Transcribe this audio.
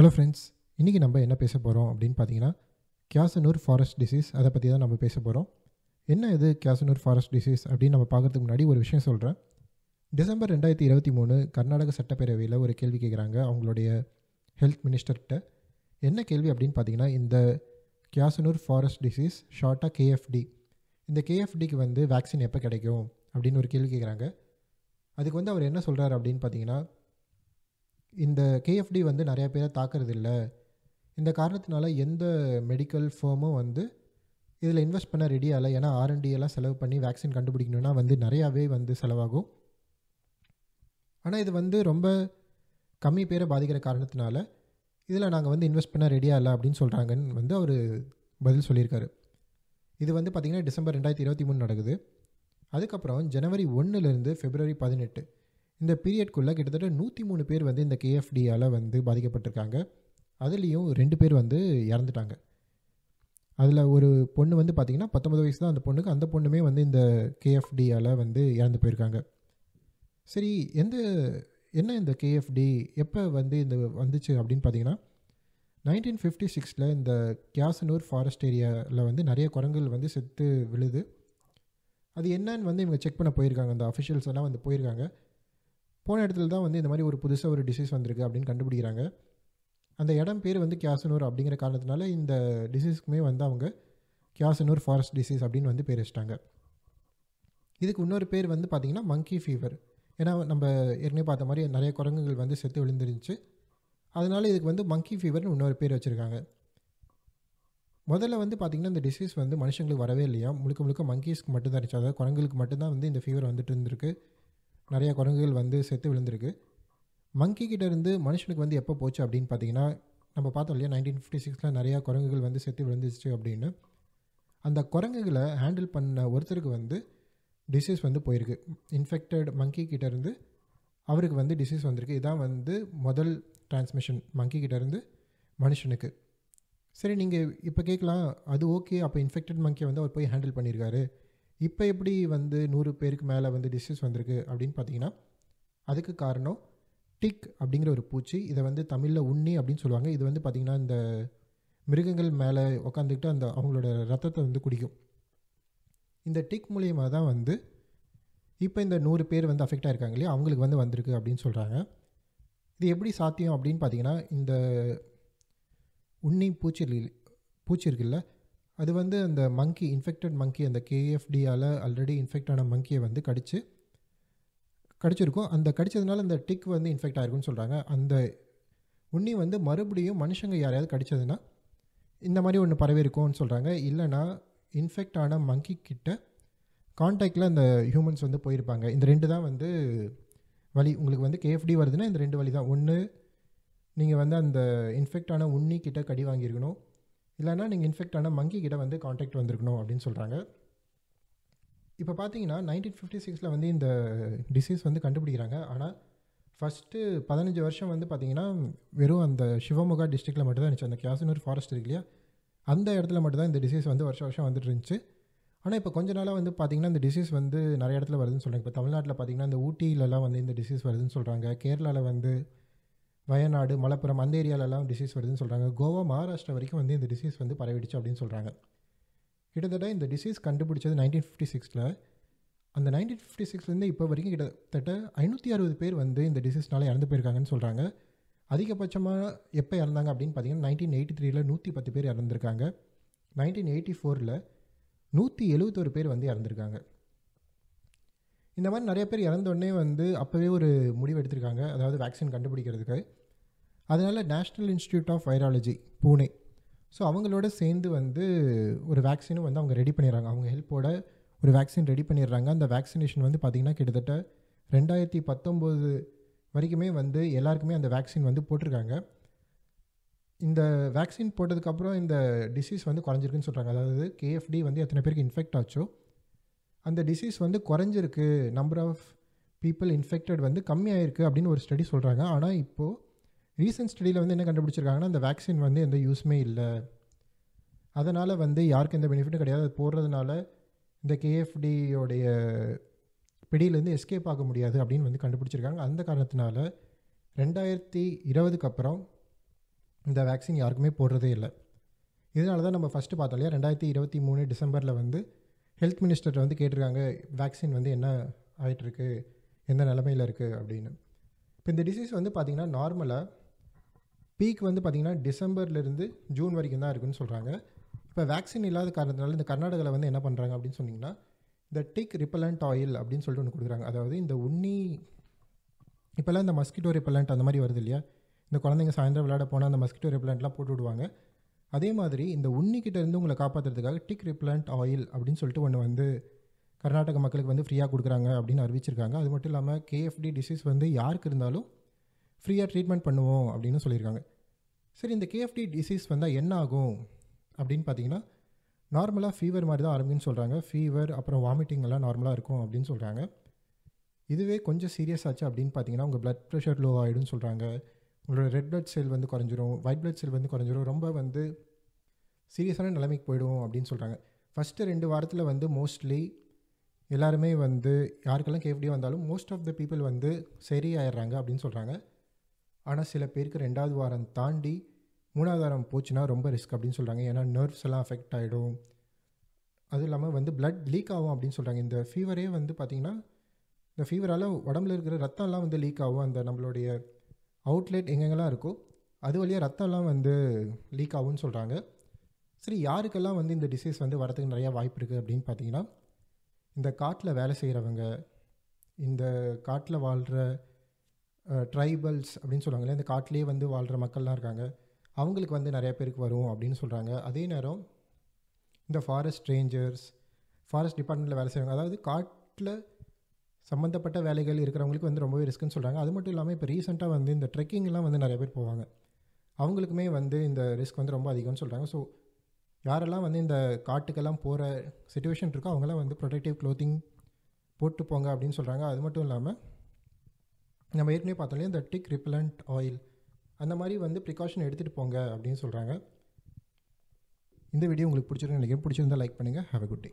hello friends இன்றைக்கி நம்ம என்ன பேச போகிறோம் அப்படின்னு பார்த்தீங்கன்னா கியாசனூர் ஃபாரஸ்ட் டிசீஸ் அதை பற்றி தான் நம்ம பேச போகிறோம் என்ன இது கியாசனூர் ஃபாரஸ்ட் டிசீஸ் அப்படின்னு நம்ம பார்க்குறதுக்கு முன்னாடி ஒரு விஷயம் சொல்கிறேன் டிசம்பர் ரெண்டாயிரத்தி இருபத்தி மூணு கர்நாடக சட்டப்பேரவையில் ஒரு கேள்வி கேட்குறாங்க அவங்களுடைய ஹெல்த் மினிஸ்டர்கிட்ட என்ன கேள்வி அப்படின்னு பார்த்தீங்கன்னா இந்த கியாசனூர் ஃபாரஸ்ட் டிசீஸ் ஷார்ட்டாக கேஎஃப்டி இந்த கேஎஃப்டிக்கு வந்து வேக்சின் எப்போ கிடைக்கும் அப்படின்னு ஒரு கேள்வி கேட்குறாங்க அதுக்கு வந்து அவர் என்ன சொல்கிறார் அப்படின்னு பார்த்தீங்கன்னா இந்த கேஎஃப்டி வந்து நிறையா பேரை இல்லை இந்த காரணத்தினால எந்த மெடிக்கல் ஃபார்மும் வந்து இதில் இன்வெஸ்ட் பண்ண ரெடி ஆகலை ஏன்னா ஆர்என்டி எல்லாம் செலவு பண்ணி வேக்சின் கண்டுபிடிக்கணும்னா வந்து நிறையாவே வந்து செலவாகும் ஆனால் இது வந்து ரொம்ப கம்மி பேரை பாதிக்கிற காரணத்தினால இதில் நாங்கள் வந்து இன்வெஸ்ட் பண்ண ரெடியாக இல்லை அப்படின்னு சொல்கிறாங்கன்னு வந்து அவர் பதில் சொல்லியிருக்காரு இது வந்து பார்த்திங்கன்னா டிசம்பர் ரெண்டாயிரத்தி இருபத்தி மூணு நடக்குது அதுக்கப்புறம் ஜனவரி ஒன்றுலேருந்து ஃபெப்ரவரி பதினெட்டு இந்த பீரியட்குள்ளே கிட்டத்தட்ட நூற்றி மூணு பேர் வந்து இந்த கேஎஃப்டியால் வந்து பாதிக்கப்பட்டிருக்காங்க அதுலேயும் ரெண்டு பேர் வந்து இறந்துட்டாங்க அதில் ஒரு பொண்ணு வந்து பார்த்திங்கன்னா பத்தொம்பது வயசு தான் அந்த பொண்ணுக்கு அந்த பொண்ணுமே வந்து இந்த கேஎஃப்டியால் வந்து இறந்து போயிருக்காங்க சரி எந்த என்ன இந்த கேஎஃப்டி எப்போ வந்து இந்த வந்துச்சு அப்படின்னு பார்த்தீங்கன்னா நைன்டீன் ஃபிஃப்டி சிக்ஸில் இந்த கியாசனூர் ஃபாரஸ்ட் ஏரியாவில் வந்து நிறைய குரங்குகள் வந்து செத்து விழுது அது என்னன்னு வந்து இவங்க செக் பண்ண போயிருக்காங்க அந்த அஃபிஷியல்ஸ் எல்லாம் வந்து போயிருக்காங்க போன இடத்துல தான் வந்து இந்த மாதிரி ஒரு புதுசாக ஒரு டிசீஸ் வந்திருக்கு அப்படின்னு கண்டுபிடிக்கிறாங்க அந்த இடம் பேர் வந்து கியாசனூர் அப்படிங்கிற காரணத்தினால இந்த டிசீஸ்க்குமே வந்து அவங்க கியாசனூர் ஃபாரஸ்ட் டிசீஸ் அப்படின்னு வந்து பேர் வச்சிட்டாங்க இதுக்கு இன்னொரு பேர் வந்து பார்த்திங்கன்னா மங்கி ஃபீவர் ஏன்னா நம்ம ஏற்கனவே பார்த்த மாதிரி நிறைய குரங்குகள் வந்து செத்து விழுந்துருந்துச்சு அதனால் இதுக்கு வந்து மங்கி ஃபீவர்னு இன்னொரு பேர் வச்சுருக்காங்க முதல்ல வந்து பார்த்திங்கன்னா இந்த டிசீஸ் வந்து மனுஷங்களுக்கு வரவே இல்லையா முழுக்க முழுக்க மங்கீஸ்க்கு மட்டும்தான் இருந்துச்சு அதாவது குரங்குகளுக்கு மட்டும்தான் வந்து இந்த ஃபீவர் வந்துட்டு இருந்திருக்கு நிறையா குரங்குகள் வந்து செத்து விழுந்திருக்கு மங்கி இருந்து மனுஷனுக்கு வந்து எப்போ போச்சு அப்படின்னு பார்த்தீங்கன்னா நம்ம பார்த்தோம் இல்லையா நைன்டீன் ஃபிஃப்டி சிக்ஸில் நிறையா குரங்குகள் வந்து செத்து விழுந்துச்சு அப்படின்னு அந்த குரங்குகளை ஹேண்டில் பண்ண ஒருத்தருக்கு வந்து டிசீஸ் வந்து போயிருக்கு இன்ஃபெக்டட் மங்கி இருந்து அவருக்கு வந்து டிசீஸ் வந்திருக்கு இதான் வந்து முதல் டிரான்ஸ்மிஷன் மங்கி இருந்து மனுஷனுக்கு சரி நீங்கள் இப்போ கேட்கலாம் அது ஓகே அப்போ இன்ஃபெக்டட் மங்கியை வந்து அவர் போய் ஹேண்டில் பண்ணியிருக்காரு இப்போ எப்படி வந்து நூறு பேருக்கு மேலே வந்து டிஷஸ் வந்திருக்கு அப்படின்னு பார்த்தீங்கன்னா அதுக்கு காரணம் டிக் அப்படிங்கிற ஒரு பூச்சி இதை வந்து தமிழில் உண்ணி அப்படின்னு சொல்லுவாங்க இது வந்து பார்த்திங்கன்னா இந்த மிருகங்கள் மேலே உக்காந்துக்கிட்டு அந்த அவங்களோட ரத்தத்தை வந்து குடிக்கும் இந்த டிக் மூலியமாக தான் வந்து இப்போ இந்த நூறு பேர் வந்து அஃபெக்ட் ஆயிருக்காங்க இல்லையா அவங்களுக்கு வந்து வந்திருக்கு அப்படின்னு சொல்கிறாங்க இது எப்படி சாத்தியம் அப்படின்னு பார்த்தீங்கன்னா இந்த உண்ணி பூச்சி பூச்சி இருக்குல்ல அது வந்து அந்த மங்கி இன்ஃபெக்டட் மங்கி அந்த கேஎஃப்டியால் ஆல்ரெடி இன்ஃபெக்ட் ஆன மங்கியை வந்து கடிச்சு கடிச்சிருக்கும் அந்த கடித்ததுனால அந்த டிக் வந்து இன்ஃபெக்ட் ஆயிருக்குன்னு சொல்கிறாங்க அந்த உண்ணி வந்து மறுபடியும் மனுஷங்க யாரையாவது கடிச்சதுன்னா இந்த மாதிரி ஒன்று பரவி இருக்கும்னு சொல்கிறாங்க இல்லைனா இன்ஃபெக்ட் ஆன மங்கி கிட்ட கான்டாக்டில் அந்த ஹியூமன்ஸ் வந்து போயிருப்பாங்க இந்த ரெண்டு தான் வந்து வழி உங்களுக்கு வந்து கேஎஃப்டி வருதுன்னா இந்த ரெண்டு வழி தான் ஒன்று நீங்கள் வந்து அந்த இன்ஃபெக்ட் ஆன உண்ணி கிட்ட கடி வாங்கியிருக்கணும் இல்லைனா நீங்கள் இன்ஃபெக்ட் ஆன மங்கி கிட்ட வந்து காண்டாக்ட் வந்திருக்கணும் அப்படின்னு சொல்கிறாங்க இப்போ பார்த்தீங்கன்னா நைன்டீன் ஃபிஃப்டி சிக்ஸில் வந்து இந்த டிசீஸ் வந்து கண்டுபிடிக்கிறாங்க ஆனால் ஃபஸ்ட்டு பதினஞ்சு வருஷம் வந்து பார்த்தீங்கன்னா வெறும் அந்த சிவமுகா டிஸ்ட்ரிக்டில் மட்டும்தான் இருந்துச்சு அந்த கியாசனூர் ஃபாரஸ்ட் இருக்கு இல்லையா அந்த இடத்துல மட்டும்தான் இந்த டிசீஸ் வந்து வருஷம் வருஷம் வந்துட்டு இருந்துச்சு ஆனால் இப்போ கொஞ்ச நாளாக வந்து பார்த்திங்கன்னா இந்த டிசீஸ் வந்து நிறைய இடத்துல வருதுன்னு சொல்கிறாங்க இப்போ தமிழ்நாட்டில் பார்த்திங்கன்னா இந்த ஊட்டியிலலாம் வந்து இந்த டிசீஸ் வருதுன்னு சொல்கிறாங்க கேரளாவில் வந்து வயநாடு மலப்புரம் அந்த ஏரியாலெல்லாம் டிசீஸ் வருதுன்னு சொல்கிறாங்க கோவா மகாராஷ்டிரா வரைக்கும் வந்து இந்த டிசீஸ் வந்து பரவிடுச்சு அப்படின்னு சொல்கிறாங்க கிட்டத்தட்ட இந்த டிசீஸ் கண்டுபிடிச்சது நைன்டீன் ஃபிஃப்டி சிக்ஸில் அந்த நைன்டீன் ஃபிஃப்டி சிக்ஸ்லேருந்து இப்போ வரைக்கும் கிட்டத்தட்ட ஐநூற்றி அறுபது பேர் வந்து இந்த டிசீஸ்னால் இறந்து போயிருக்காங்கன்னு சொல்கிறாங்க அதிகபட்சமாக எப்போ இறந்தாங்க அப்படின்னு பார்த்தீங்கன்னா நைன்டீன் எயிட்டி த்ரீல நூற்றி பத்து பேர் இறந்துருக்காங்க நைன்டீன் எயிட்டி ஃபோரில் நூற்றி எழுபத்தோரு பேர் வந்து இறந்துருக்காங்க இந்த மாதிரி நிறைய பேர் இறந்தோடனே வந்து அப்போவே ஒரு முடிவு எடுத்திருக்காங்க அதாவது வேக்சின் கண்டுபிடிக்கிறதுக்கு அதனால் national institute of virology Pune so அவங்களோட சேர்ந்து வந்து ஒரு வேக்சினும் வந்து அவங்க ரெடி பண்ணிடுறாங்க அவங்க ஹெல்ப்போட ஒரு வேக்சின் ரெடி பண்ணிடுறாங்க அந்த வேக்சினேஷன் வந்து பார்த்திங்கன்னா கிட்டத்தட்ட ரெண்டாயிரத்தி பத்தொம்போது வரைக்குமே வந்து எல்லாருக்குமே அந்த வேக்சின் வந்து போட்டிருக்காங்க இந்த வேக்சின் போட்டதுக்கப்புறம் இந்த டிசீஸ் வந்து குறைஞ்சிருக்குன்னு சொல்கிறாங்க அதாவது கேஎஃப்டி வந்து எத்தனை பேருக்கு இன்ஃபெக்ட் ஆச்சோ அந்த டிசீஸ் வந்து குறைஞ்சிருக்கு நம்பர் ஆஃப் பீப்புள் இன்ஃபெக்டட் வந்து கம்மியாயிருக்கு அப்படின்னு ஒரு ஸ்டடி சொல்கிறாங்க ஆனால் இப்போது ரீசன்ட் ஸ்டடியில் வந்து என்ன கண்டுபிடிச்சிருக்காங்கன்னா அந்த வேக்சின் வந்து எந்த யூஸுமே இல்லை அதனால் வந்து யாருக்கும் எந்த பெனிஃபிட்டும் கிடையாது அது போடுறதுனால இந்த கேஎஃப்டியோடைய பிடியிலேருந்து எஸ்கேப் ஆக முடியாது அப்படின்னு வந்து கண்டுபிடிச்சிருக்காங்க அந்த காரணத்தினால ரெண்டாயிரத்தி இருபதுக்கு அப்புறம் இந்த வேக்சின் யாருக்குமே போடுறதே இல்லை இதனால தான் நம்ம ஃபஸ்ட்டு பார்த்தோம் இல்லையா ரெண்டாயிரத்தி இருபத்தி மூணு டிசம்பரில் வந்து ஹெல்த் மினிஸ்டர்கிட்ட வந்து கேட்டிருக்காங்க வேக்சின் வந்து என்ன ஆகிட்டுருக்கு எந்த நிலமையில் இருக்குது அப்படின்னு இப்போ இந்த டிசீஸ் வந்து பார்த்திங்கன்னா நார்மலாக பீக் வந்து பார்த்திங்கன்னா டிசம்பர்லேருந்து ஜூன் வரைக்கும் தான் இருக்குன்னு சொல்கிறாங்க இப்போ வேக்சின் இல்லாத காரணத்தினால இந்த கர்நாடகாவில் வந்து என்ன பண்ணுறாங்க அப்படின்னு சொன்னிங்கன்னா இந்த டிக் ரிப்பலண்ட் ஆயில் அப்படின்னு சொல்லிட்டு ஒன்று கொடுக்குறாங்க அதாவது இந்த உண்ணி இப்போல்லாம் இந்த மஸ்கிட்டோ ரிப்பலண்ட் அந்த மாதிரி வருது இல்லையா இந்த குழந்தைங்க சாயந்தரம் விளையாட போனால் அந்த மஸ்கிட்டோ ரிப்பலண்ட்லாம் போட்டு விடுவாங்க அதே மாதிரி இந்த உண்ணிக்கிட்டேருந்து உங்களை காப்பாற்றுறதுக்காக டிக் ரிப்பலண்ட் ஆயில் அப்படின்னு சொல்லிட்டு ஒன்று வந்து கர்நாடக மக்களுக்கு வந்து ஃப்ரீயாக கொடுக்குறாங்க அப்படின்னு அறிவிச்சிருக்காங்க அது மட்டும் இல்லாமல் கேஎஃப்டி டிசீஸ் வந்து யாருக்கு இருந்தாலும் ஃப்ரீயாக ட்ரீட்மெண்ட் பண்ணுவோம் அப்படின்னு சொல்லியிருக்காங்க சரி இந்த கேஎஃப்டி டிசீஸ் வந்தால் என்ன ஆகும் அப்படின்னு பார்த்தீங்கன்னா நார்மலாக ஃபீவர் மாதிரி தான் ஆரம்பிக்கும்னு சொல்கிறாங்க ஃபீவர் அப்புறம் வாமிட்டிங் எல்லாம் நார்மலாக இருக்கும் அப்படின்னு சொல்கிறாங்க இதுவே கொஞ்சம் சீரியஸ் ஆச்சு அப்படின்னு பார்த்தீங்கன்னா உங்கள் ப்ளட் ப்ரெஷர் லோ ஆகிடும்னு சொல்கிறாங்க உங்களோட ரெட் ப்ளட் செல் வந்து குறைஞ்சிரும் ஒயிட் ப்ளட் செல் வந்து குறைஞ்சிரும் ரொம்ப வந்து சீரியஸான நிலைமைக்கு போயிடும் அப்படின்னு சொல்கிறாங்க ஃபஸ்ட்டு ரெண்டு வாரத்தில் வந்து மோஸ்ட்லி எல்லாருமே வந்து யாருக்கெல்லாம் கேஃப்டியாக வந்தாலும் மோஸ்ட் ஆஃப் த பீப்புள் வந்து சரி ஆயிடுறாங்க அப்படின்னு சொல்கிறாங்க ஆனால் சில பேருக்கு ரெண்டாவது வாரம் தாண்டி மூணாவது வாரம் போச்சுன்னா ரொம்ப ரிஸ்க் அப்படின்னு சொல்கிறாங்க ஏன்னா நர்வ்ஸ் எல்லாம் அஃபெக்ட் ஆகிடும் அதுவும் இல்லாமல் வந்து பிளட் லீக் ஆகும் அப்படின்னு சொல்கிறாங்க இந்த ஃபீவரே வந்து பார்த்திங்கன்னா இந்த ஃபீவரால் உடம்புல இருக்கிற ரத்தம்லாம் வந்து லீக் ஆகும் அந்த நம்மளுடைய அவுட்லெட் எங்கெங்கெல்லாம் இருக்கோ அது வழியாக ரத்தம்லாம் வந்து லீக் ஆகும்னு சொல்கிறாங்க சரி யாருக்கெல்லாம் வந்து இந்த டிசீஸ் வந்து வரதுக்கு நிறையா வாய்ப்பு இருக்குது அப்படின்னு பார்த்தீங்கன்னா இந்த காட்டில் வேலை செய்கிறவங்க இந்த காட்டில் வாழ்கிற ட்ரைபல்ஸ் அப்படின்னு சொல்லுவாங்கல்ல இந்த காட்டிலே வந்து வாழ்கிற மக்கள்லாம் இருக்காங்க அவங்களுக்கு வந்து நிறைய பேருக்கு வரும் அப்படின்னு சொல்கிறாங்க அதே நேரம் இந்த ஃபாரஸ்ட் ரேஞ்சர்ஸ் ஃபாரஸ்ட் டிபார்ட்மெண்ட்டில் வேலை செய்வாங்க அதாவது காட்டில் சம்மந்தப்பட்ட வேலைகள் இருக்கிறவங்களுக்கு வந்து ரொம்பவே ரிஸ்க்குன்னு சொல்கிறாங்க அது மட்டும் இல்லாமல் இப்போ ரீசெண்டாக வந்து இந்த ட்ரெக்கிங்லாம் வந்து நிறைய பேர் போவாங்க அவங்களுக்குமே வந்து இந்த ரிஸ்க் வந்து ரொம்ப அதிகம்னு சொல்கிறாங்க ஸோ யாரெல்லாம் வந்து இந்த காட்டுக்கெல்லாம் போகிற சுச்சுவேஷன் இருக்கோ அவங்களாம் வந்து ப்ரொடெக்டிவ் க்ளோத்திங் போட்டு போங்க அப்படின்னு சொல்கிறாங்க அது மட்டும் இல்லாமல் நம்ம ஏற்கனவே பார்த்தாலே இந்த டிக் ரிப்பலண்ட் ஆயில் அந்த மாதிரி வந்து ப்ரிகாஷன் எடுத்துகிட்டு போங்க அப்படின்னு சொல்கிறாங்க இந்த வீடியோ உங்களுக்கு பிடிச்சிருந்தேன் நினைக்கிறேன் பிடிச்சிருந்தால் லைக் பண்ணுங்கள் ஹாவ் அ குட் டே